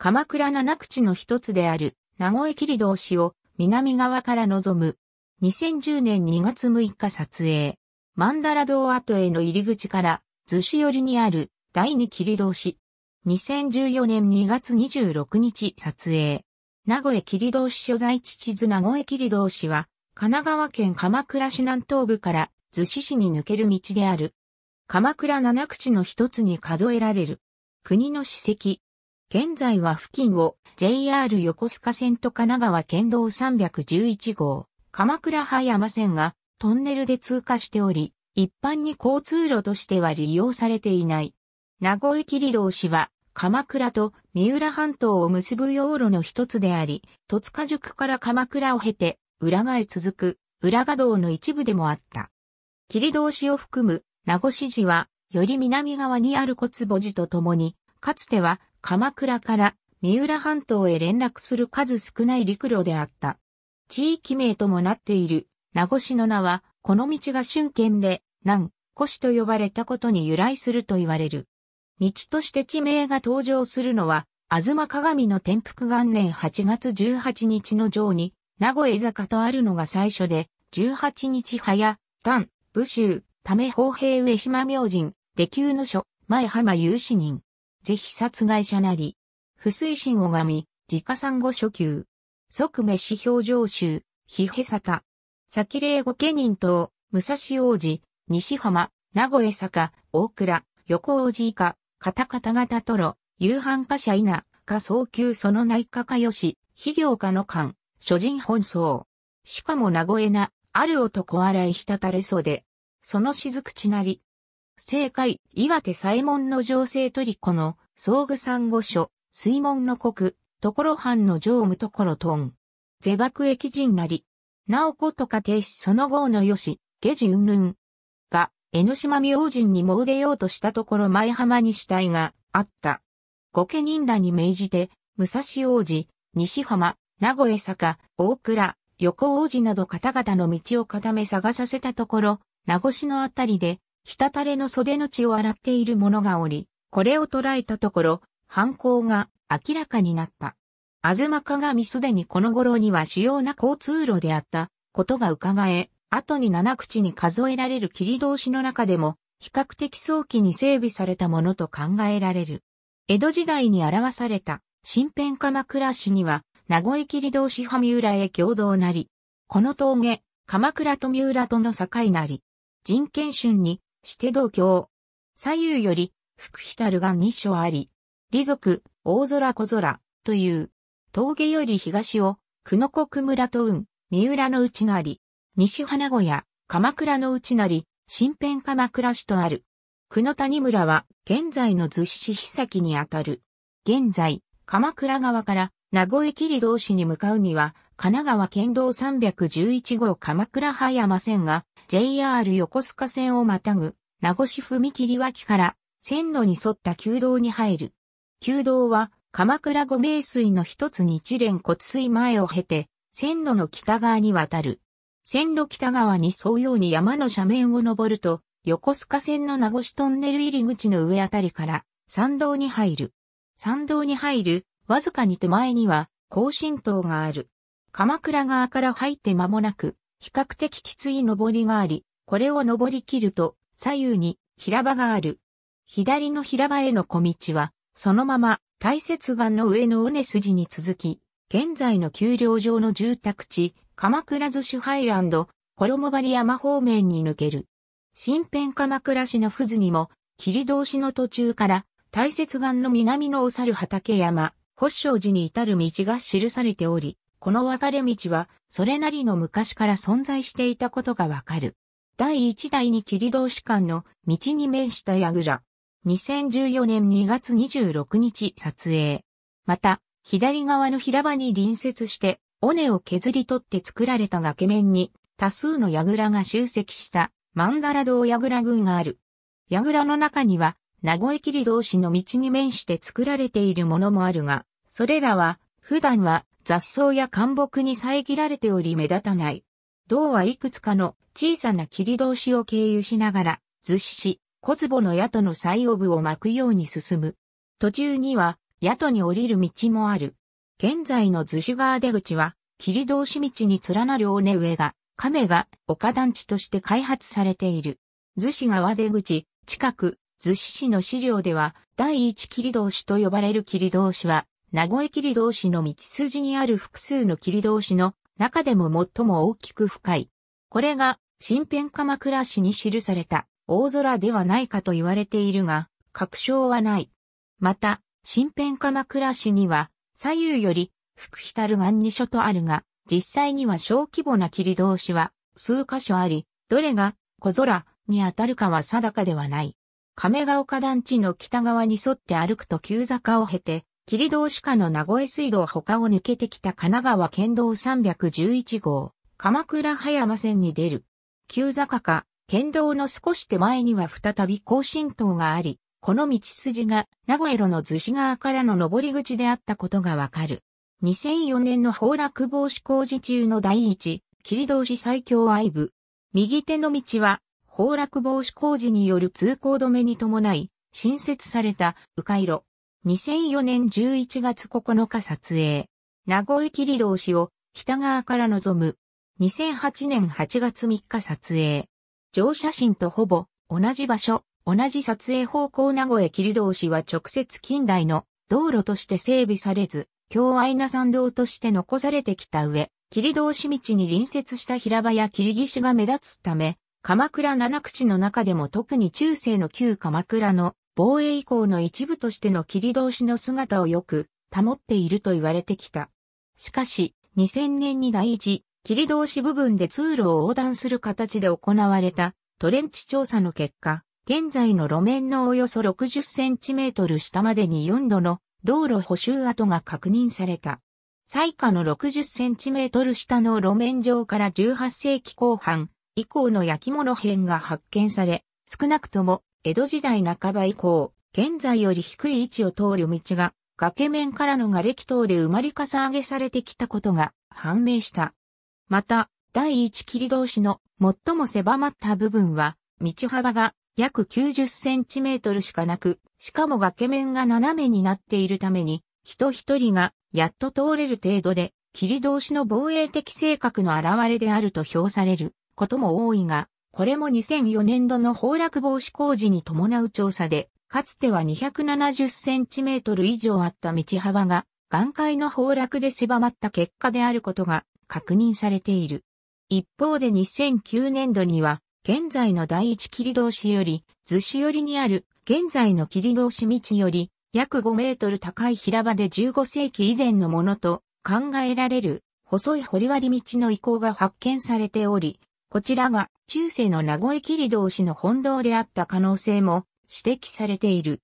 鎌倉七口の一つである、名古屋切通市を南側から望む。2010年2月6日撮影。曼荼羅堂跡への入り口から、逗子寄りにある第二切通市。2014年2月26日撮影。名古屋切通市所在地地図名古屋切通市は、神奈川県鎌倉市南東部から逗子市に抜ける道である。鎌倉七口の一つに数えられる。国の史跡、現在は付近を JR 横須賀線と神奈川県道311号、鎌倉葉山線がトンネルで通過しており、一般に交通路としては利用されていない。名古屋切通市は鎌倉と三浦半島を結ぶ用路の一つであり、戸塚宿から鎌倉を経て、浦賀へ続く浦賀道の一部でもあった。切通市を含む名護市寺は、より南側にある小坪寺と共に、かつては鎌倉から三浦半島へ連絡する数少ない陸路であった。地域名ともなっている名護市の名は、この道が春県で、南、古市と呼ばれたことに由来すると言われる。道として地名が登場するのは、東鏡の転覆元年8月18日の上に、名護江坂とあるのが最初で、18日早、丹、武州、ため法平上島明神、出級の書、前浜有志人。是非殺害者なり。不推心拝み、自家産後初級。即飯表情集、非へさた。先霊御家人等、武蔵王子、西浜、名古屋坂、大倉、横王子以下、カタカタろ、トロ、夕飯貨者稲、か早急その内科かよし、非業家の間、諸人奔走。しかも名古屋な、ある男洗いひたたれそうで、その雫地なり、正解、岩手左衛門の情勢トリコの、総具産後書、水門の国、ところ藩の常務ところトン。是幕駅人なり。なおことか停止その後のよし、下地云々が、江ノ島明神に詣でようとしたところ前浜に死体があった。御家人らに命じて、武蔵王子、西浜、名古屋坂、大倉、横王子など方々の道を固め探させたところ、名護市のあたりで、たたれの袖の血を洗っている者がおり、これを捉えたところ、犯行が明らかになった。あずまみすでにこの頃には主要な交通路であったことが伺え、後に七口に数えられる切り通しの中でも、比較的早期に整備されたものと考えられる。江戸時代に表された新編鎌倉市には、名古屋切り通し羽浦へ共同なり、この峠、鎌倉と三浦との境なり、人権春にして同郷。左右より、福たるが二所あり、利族、大空小空、という、峠より東を、久野国村と運、三浦の内なり、西花子や、鎌倉の内なり、新編鎌倉市とある。久野谷村は、現在の逗子市岬にあたる。現在、鎌倉側から、名古屋切通市に向かうには、神奈川県道311号鎌倉葉山線が JR 横須賀線をまたぐ、名護市踏切脇から線路に沿った旧道に入る。旧道は鎌倉五名水の一つに一連骨水前を経て、線路の北側に渡る。線路北側に沿うように山の斜面を登ると、横須賀線の名護市トンネル入り口の上あたりから山道に入る。山道に入る、わずかに手前には、更新島がある。鎌倉側から入って間もなく、比較的きつい登りがあり、これを登り切ると左右に平場がある。左の平場への小道は、そのまま大雪岩の上の尾根筋に続き、現在の丘陵上の住宅地、鎌倉寿司ハイランド、衣張山方面に抜ける。新編鎌倉市の富津にも、霧通しの途中から、大雪岩の南のお猿畑山、保生寺に至る道が記されており、この分かれ道は、それなりの昔から存在していたことがわかる。第1代に霧同士間の道に面した矢倉。2014年2月26日撮影。また、左側の平場に隣接して、尾根を削り取って作られた崖面に、多数の櫓が集積した、マンダラ堂櫓群がある。櫓の中には、名古屋霧同士の道に面して作られているものもあるが、それらは、普段は雑草や干木に遮られており目立たない。銅はいくつかの小さな切通しを経由しながら、図し、小壺の宿の最用部を巻くように進む。途中には、宿に降りる道もある。現在の図書川出口は、切通し道に連なる尾根上が、亀が丘団地として開発されている。図子川出口、近く、図子市の資料では、第一切通しと呼ばれる切通しは、名古屋切通しの道筋にある複数の切通しの中でも最も大きく深い。これが新編鎌倉市に記された大空ではないかと言われているが、確証はない。また、新編鎌倉市には左右より福日たる岩二所とあるが、実際には小規模な切通しは数箇所あり、どれが小空に当たるかは定かではない。亀ヶ丘団地の北側に沿って歩くと急坂を経て、霧道市下の名古屋水道他を抜けてきた神奈川県道311号、鎌倉葉山線に出る。急坂か、県道の少し手前には再び更新島があり、この道筋が名古屋路の逗子側からの上り口であったことがわかる。2004年の崩落防止工事中の第一、霧道市最強愛部。右手の道は、崩落防止工事による通行止めに伴い、新設された迂回路。2004年11月9日撮影。名古屋切通しを北側から望む。2008年8月3日撮影。乗写真とほぼ同じ場所、同じ撮影方向名古屋切通しは直接近代の道路として整備されず、京愛な山道として残されてきた上、切通し道に隣接した平場や切岸が目立つため、鎌倉七口の中でも特に中世の旧鎌倉の防衛以降の一部としての切り通しの姿をよく保っていると言われてきた。しかし、2000年に第一、切り通し部分で通路を横断する形で行われたトレンチ調査の結果、現在の路面のおよそ60センチメートル下までに4度の道路補修跡が確認された。最下の60センチメートル下の路面上から18世紀後半以降の焼き物片が発見され、少なくとも江戸時代半ば以降、現在より低い位置を通る道が、崖面からの瓦礫等で埋まりかさ上げされてきたことが判明した。また、第一切通しの最も狭まった部分は、道幅が約90センチメートルしかなく、しかも崖面が斜めになっているために、人一人がやっと通れる程度で、切通しの防衛的性格の表れであると評されることも多いが、これも2004年度の崩落防止工事に伴う調査で、かつては270センチメートル以上あった道幅が、岩界の崩落で狭まった結果であることが確認されている。一方で2009年度には、現在の第一切通しより、図紙寄りにある、現在の切通し道より、約5メートル高い平場で15世紀以前のものと考えられる、細い掘り割り道の遺構が発見されており、こちらが中世の名古屋切同士の本堂であった可能性も指摘されている。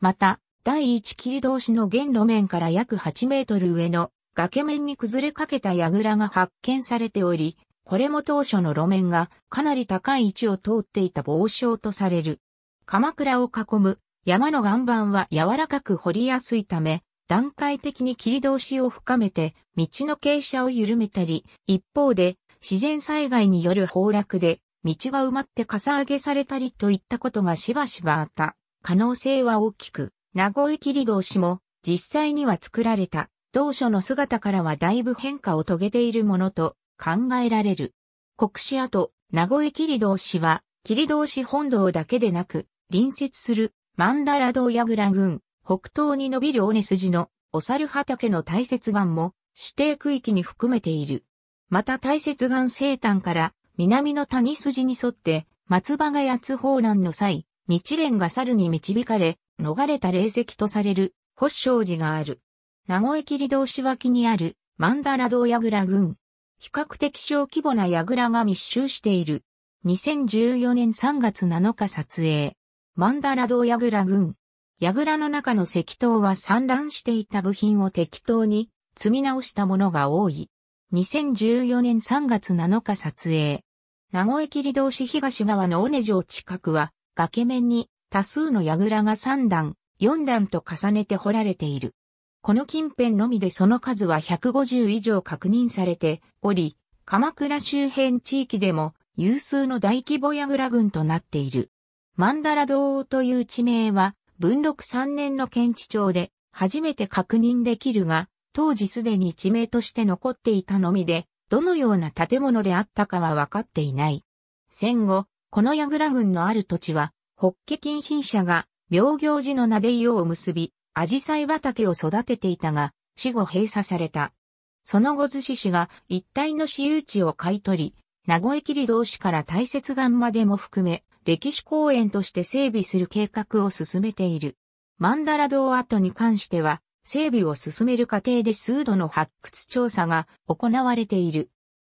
また、第一切同士の現路面から約8メートル上の崖面に崩れかけた櫓が発見されており、これも当初の路面がかなり高い位置を通っていた防礁とされる。鎌倉を囲む山の岩盤は柔らかく掘りやすいため、段階的に切通しを深めて道の傾斜を緩めたり、一方で自然災害による崩落で、道が埋まってかさ上げされたりといったことがしばしばあった可能性は大きく、名古屋切通しも実際には作られた同書の姿からはだいぶ変化を遂げているものと考えられる。国史跡、名古屋切通しは、切通し本堂だけでなく、隣接する曼荼羅堂矢倉郡、北東に伸びる尾根筋のお猿畑の大雪岩も指定区域に含めている。また大雪岩西端から南の谷筋に沿って松葉が八つ放乱の際、日蓮が猿に導かれ、逃れた霊石とされる、保証寺がある。名古屋切通し脇にある、マンダラ道櫓群。比較的小規模な櫓が密集している。2014年3月7日撮影。マンダラ道櫓群。櫓の中の石塔は散乱していた部品を適当に積み直したものが多い。2014年3月7日撮影。名古屋切通市東側の尾根城近くは、崖面に多数の櫓が3段、4段と重ねて掘られている。この近辺のみでその数は150以上確認されており、鎌倉周辺地域でも有数の大規模櫓群となっている。マンダラ堂という地名は、文禄3年の県地庁で初めて確認できるが、当時すでに地名として残っていたのみで、どのような建物であったかは分かっていない。戦後、この矢倉郡のある土地は、北家金品社が、病行寺の名で用を結び、紫陽花畑を育てていたが、死後閉鎖された。その後逗子市が一帯の私有地を買い取り、名古屋切同市から大雪岩までも含め、歴史公園として整備する計画を進めている。マンダラ堂跡に関しては、整備を進める過程で数度の発掘調査が行われている。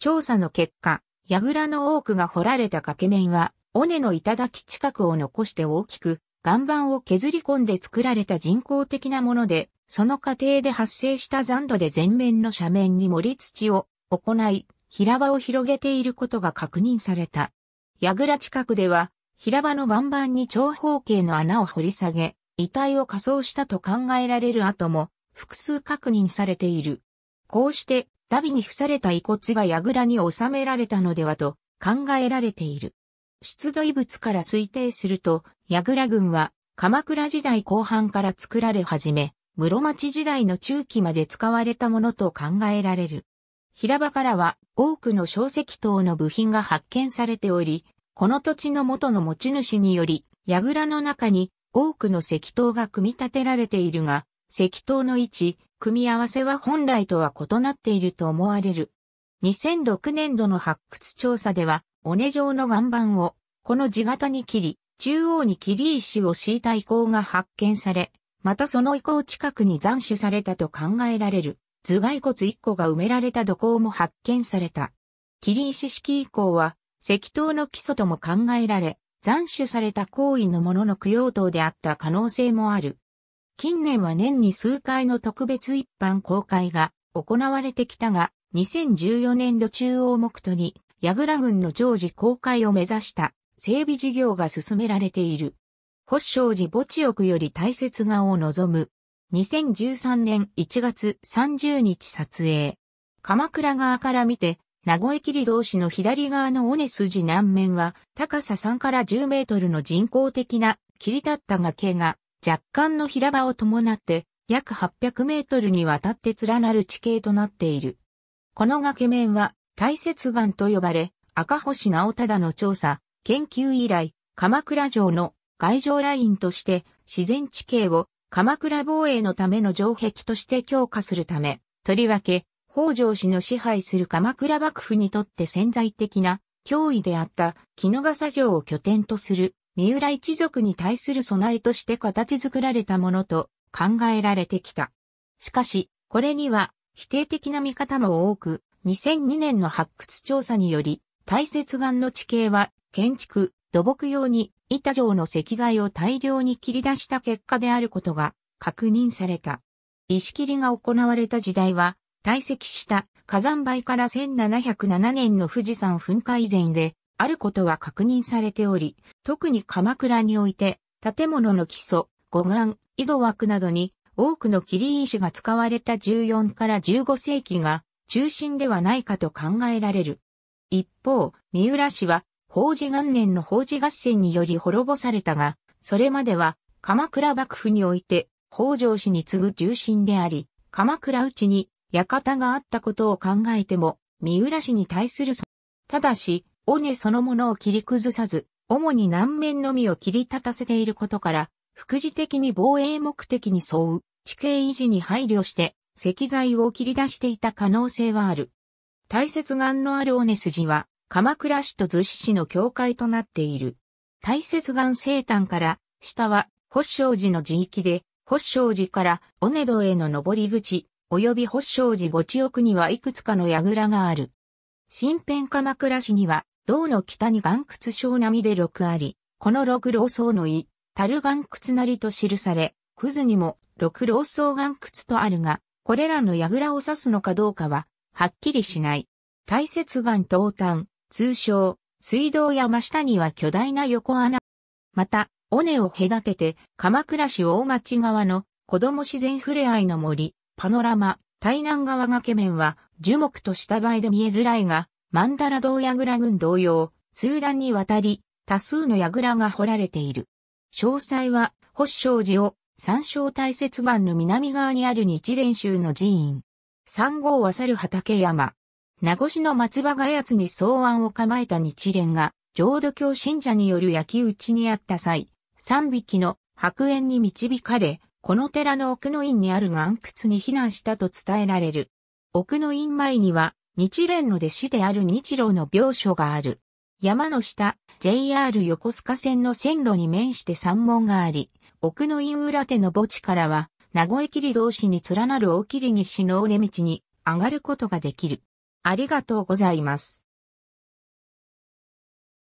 調査の結果、櫓の多くが掘られた掛け面は、尾根の頂近くを残して大きく、岩盤を削り込んで作られた人工的なもので、その過程で発生した残土で全面の斜面に盛り土を行い、平場を広げていることが確認された。櫓近くでは、平場の岩盤に長方形の穴を掘り下げ、遺体を火葬したと考えられる跡も複数確認されている。こうして、ダビに付された遺骨が櫓に収められたのではと考えられている。出土遺物から推定すると、櫓群は鎌倉時代後半から作られ始め、室町時代の中期まで使われたものと考えられる。平場からは多くの小石等の部品が発見されており、この土地の元の持ち主により、櫓の中に多くの石塔が組み立てられているが、石塔の位置、組み合わせは本来とは異なっていると思われる。2006年度の発掘調査では、尾根状の岩盤を、この地型に切り、中央に切り石を敷いた遺構が発見され、またその遺構近くに斬首されたと考えられる、頭蓋骨1個が埋められた土坑も発見された。切り石式遺構は、石塔の基礎とも考えられ、斬首された行為のものの供養塔であった可能性もある。近年は年に数回の特別一般公開が行われてきたが、2014年度中央目途に、矢倉郡の常時公開を目指した整備事業が進められている。保証寺墓地奥より大切画を望む。2013年1月30日撮影。鎌倉側から見て、名古屋切同士の左側の尾根筋南面は、高さ3から10メートルの人工的な切り立った崖が、若干の平場を伴って、約800メートルにわたって連なる地形となっている。この崖面は、大雪岩と呼ばれ、赤星直忠の調査、研究以来、鎌倉城の外城ラインとして自然地形を鎌倉防衛のための城壁として強化するため、とりわけ北条氏の支配する鎌倉幕府にとって潜在的な脅威であった木の笠城を拠点とする三浦一族に対する備えとして形作られたものと考えられてきた。しかし、これには否定的な見方も多く、2002年の発掘調査により、大雪岩の地形は建築、土木用に板状の石材を大量に切り出した結果であることが確認された。石切りが行われた時代は堆積した火山灰から1707年の富士山噴火以前であることは確認されており、特に鎌倉において建物の基礎、護岸、井戸枠などに多くの霧り石が使われた14から15世紀が中心ではないかと考えられる。一方、三浦市は法事元年の法事合戦により滅ぼされたが、それまでは鎌倉幕府において北条氏に次ぐ重心であり、鎌倉内に館があったことを考えても、三浦氏に対するただし、尾根そのものを切り崩さず、主に南面のみを切り立たせていることから、副次的に防衛目的に沿う地形維持に配慮して石材を切り出していた可能性はある。大雪岩のある尾根筋は鎌倉市と逗子市の境界となっている。大雪岩西端から下は保証寺の地域で、保証寺から尾根戸への登り口、及び保証寺墓地奥にはいくつかの櫓がある。新編鎌倉市には、道の北に岩窟小並みで6あり、この六老僧の井、樽岩窟なりと記され、クズにも六老僧岩窟とあるが、これらの櫓を指すのかどうかは、はっきりしない。大雪岩東端、通称、水道や真下には巨大な横穴。また、尾根を隔てて、鎌倉市大町側の子供自然ふれあいの森、パノラマ、台南側崖面は樹木と下映えで見えづらいが、マンダラ矢倉ヤグラ軍同様、数段にわたり、多数のヤグラが掘られている。詳細は、星正寺を三章大雪岩の南側にある日蓮宗の寺院。三号わさる畑山。名護市の松葉がやつに草案を構えた日蓮が、浄土教信者による焼き討ちにあった際、三匹の白煙に導かれ、この寺の奥の院にある岩窟に避難したと伝えられる。奥の院前には、日蓮の弟子である日郎の病所がある。山の下、JR 横須賀線の線路に面して山門があり、奥の院裏手の墓地からは、名古屋切同士に連なる大切西の折れ道に上がることができる。ありがとうございます。